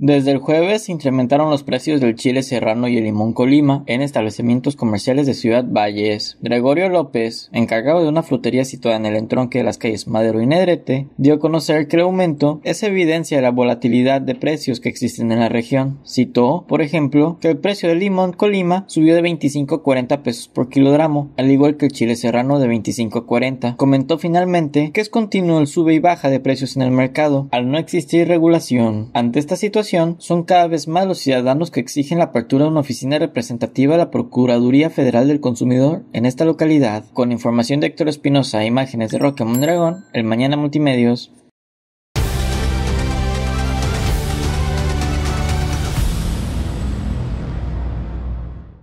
Desde el jueves se incrementaron los precios del chile serrano y el limón Colima en establecimientos comerciales de Ciudad Valles. Gregorio López, encargado de una frutería situada en el entronque de las calles Madero y Nedrete, dio a conocer que el aumento es evidencia de la volatilidad de precios que existen en la región. Citó, por ejemplo, que el precio del limón Colima subió de 25 a 40 pesos por kilogramo, al igual que el chile serrano de 25 a 40. Comentó finalmente que es continuo el sube y baja de precios en el mercado, al no existir regulación. Ante esta situación, son cada vez más los ciudadanos que exigen la apertura de una oficina representativa de la Procuraduría Federal del Consumidor en esta localidad. Con información de Héctor Espinosa e imágenes de Roque Mondragón, el Mañana Multimedios